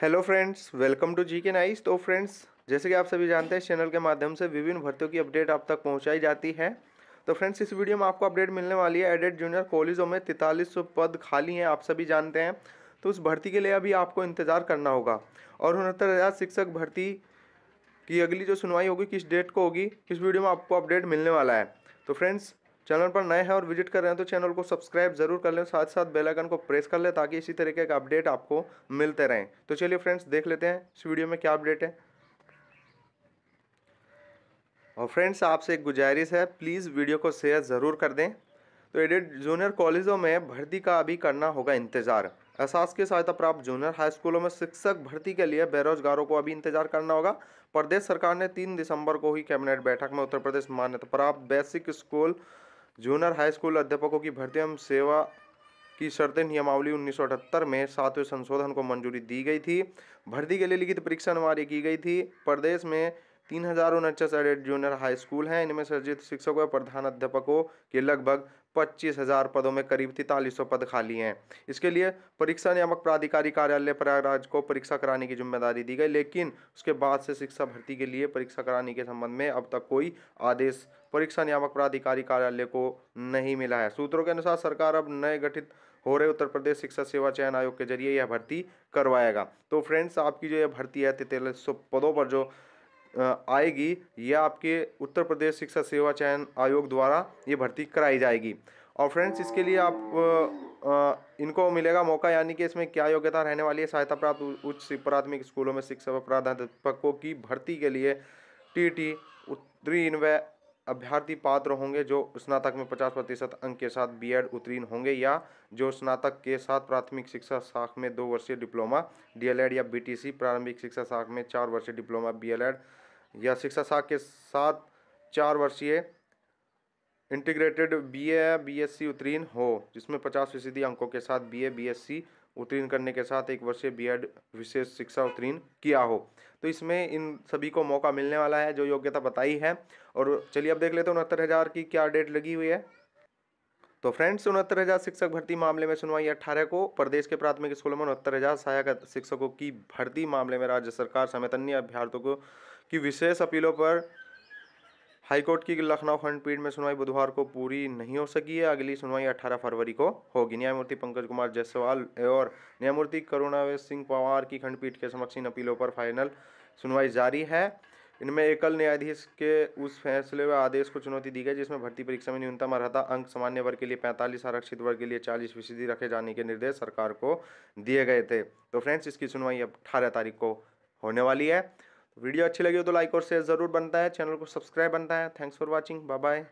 hello friends welcome to G K nice तो friends जैसे कि आप सभी जानते हैं इस चैनल के माध्यम से विभिन्न भर्तियों की अपडेट आप तक पहुंचाई जाती है तो फ्रेंड्स इस वीडियो में आपको अपडेट मिलने वाली है एडेड जूनियर कॉलेजों में तैंतालीस पद खाली हैं आप सभी जानते हैं तो उस भर्ती के लिए अभी आपको इंतज़ार करना होगा और उनहत्तर हज़ार शिक्षक भर्ती की अगली जो सुनवाई होगी किस डेट को होगी इस वीडियो में आपको अपडेट मिलने वाला है तो फ्रेंड्स चैनल पर नए हैं और विजिट कर रहे हैं तो चैनल को सब्सक्राइब जरूर कर लें साथ साथ बेल आइकन को प्रेस कर लें ताकि इसी तरीके का अपडेट आपको मिलते रहें तो चलिए फ्रेंड्स देख लेते हैं इस वीडियो में क्या अपडेट है और फ्रेंड्स आपसे एक गुजारिश है प्लीज़ वीडियो को शेयर ज़रूर कर दें तो एडेड जूनियर कॉलेजों में भर्ती का अभी करना होगा इंतज़ार एहसास की सहायता प्राप्त जूनियर हाई स्कूलों में शिक्षक भर्ती के लिए बेरोजगारों को अभी इंतजार करना होगा प्रदेश सरकार ने तीन दिसंबर को ही कैबिनेट बैठक में उत्तर प्रदेश मान्यता प्राप्त basic school junior high school अध्यापकों की भर्ती एवं सेवा की शर्तें नियमावली 1978 में सातवें संशोधन को मंजूरी दी गई थी भर्ती के लिए लिखित परीक्षा अनिवार्य की गई थी प्रदेश में तीन हजार उनचास एडेड जूनियर हाई स्कूल हैं इनमें सर्जित शिक्षकों और प्रधान अध्यापकों के लगभग पच्चीस हजार पदों में करीब तैतालीस सौ पद खाली हैं इसके लिए परीक्षा नियामक प्राधिकारी कार्यालय प्रयागराज को परीक्षा कराने की जिम्मेदारी दी गई लेकिन उसके बाद से शिक्षा भर्ती के लिए परीक्षा कराने के संबंध में अब तक कोई आदेश परीक्षा नियामक प्राधिकारी कार्यालय को नहीं मिला है सूत्रों के अनुसार सरकार अब नए गठित हो रहे उत्तर प्रदेश शिक्षा सेवा चयन आयोग के जरिए यह भर्ती करवाएगा तो फ्रेंड्स आपकी जो यह भर्ती है तैतालीस पदों पर जो आएगी यह आपके उत्तर प्रदेश शिक्षा सेवा चयन आयोग द्वारा ये भर्ती कराई जाएगी और फ्रेंड्स इसके लिए आप इनको मिलेगा मौका यानी कि इसमें क्या योग्यता रहने वाली है सहायता प्राप्त उच्च प्राथमिक स्कूलों में शिक्षा प्राध्यापकों की भर्ती के लिए टी टी उत्तरी अभ्यर्थी पात्र होंगे जो स्नातक में 50 प्रतिशत अंक के साथ बीएड उत्तीर्ण होंगे या जो स्नातक के साथ प्राथमिक शिक्षा शाख में दो वर्षीय डिप्लोमा डीएलएड या बीटीसी प्रारंभिक शिक्षा शाख में चार वर्षीय डिप्लोमा बीएलएड या शिक्षा शाख के साथ चार वर्षीय इंटीग्रेटेड बीए या बीएससी उत्तीर्ण हो जिसमें पचास फीसदी अंकों के साथ बीए बीएससी उत्तीर्ण करने के साथ एक वर्षीय बीएड विशेष शिक्षा उत्तीर्ण किया हो तो इसमें इन सभी को मौका मिलने वाला है जो योग्यता बताई है और चलिए अब देख लेते हैं उनहत्तर हज़ार की क्या डेट लगी हुई है तो फ्रेंड्स उनहत्तर हज़ार शिक्षक भर्ती मामले में सुनवाई अट्ठारह को प्रदेश के प्राथमिक स्कूलों में उनहत्तर हज़ार सहायक शिक्षकों की भर्ती मामले में राज्य सरकार समेत अन्य अभ्यर्थियों की विशेष अपीलों पर हाईकोर्ट की लखनऊ खंडपीठ में सुनवाई बुधवार को पूरी नहीं हो सकी है अगली सुनवाई 18 फरवरी को होगी न्यायमूर्ति पंकज कुमार जायसवाल और न्यायमूर्ति करुणावेश सिंह पवार की खंडपीठ के समक्ष इन अपीलों पर फाइनल सुनवाई जारी है इनमें एकल न्यायाधीश के उस फैसले व आदेश को चुनौती दी गई जिसमें भर्ती परीक्षा में न्यूनतम अर्हता अंक सामान्य वर्ग के लिए 45 आरक्षित वर्ग के लिए 40 फीसदी रखे जाने के निर्देश सरकार को दिए गए थे तो फ्रेंड्स इसकी सुनवाई अब अठारह तारीख को होने वाली है वीडियो अच्छी लगी हो तो लाइक और शेयर ज़रूर बनता है चैनल को सब्सक्राइब बनता है thanks for watching bye bye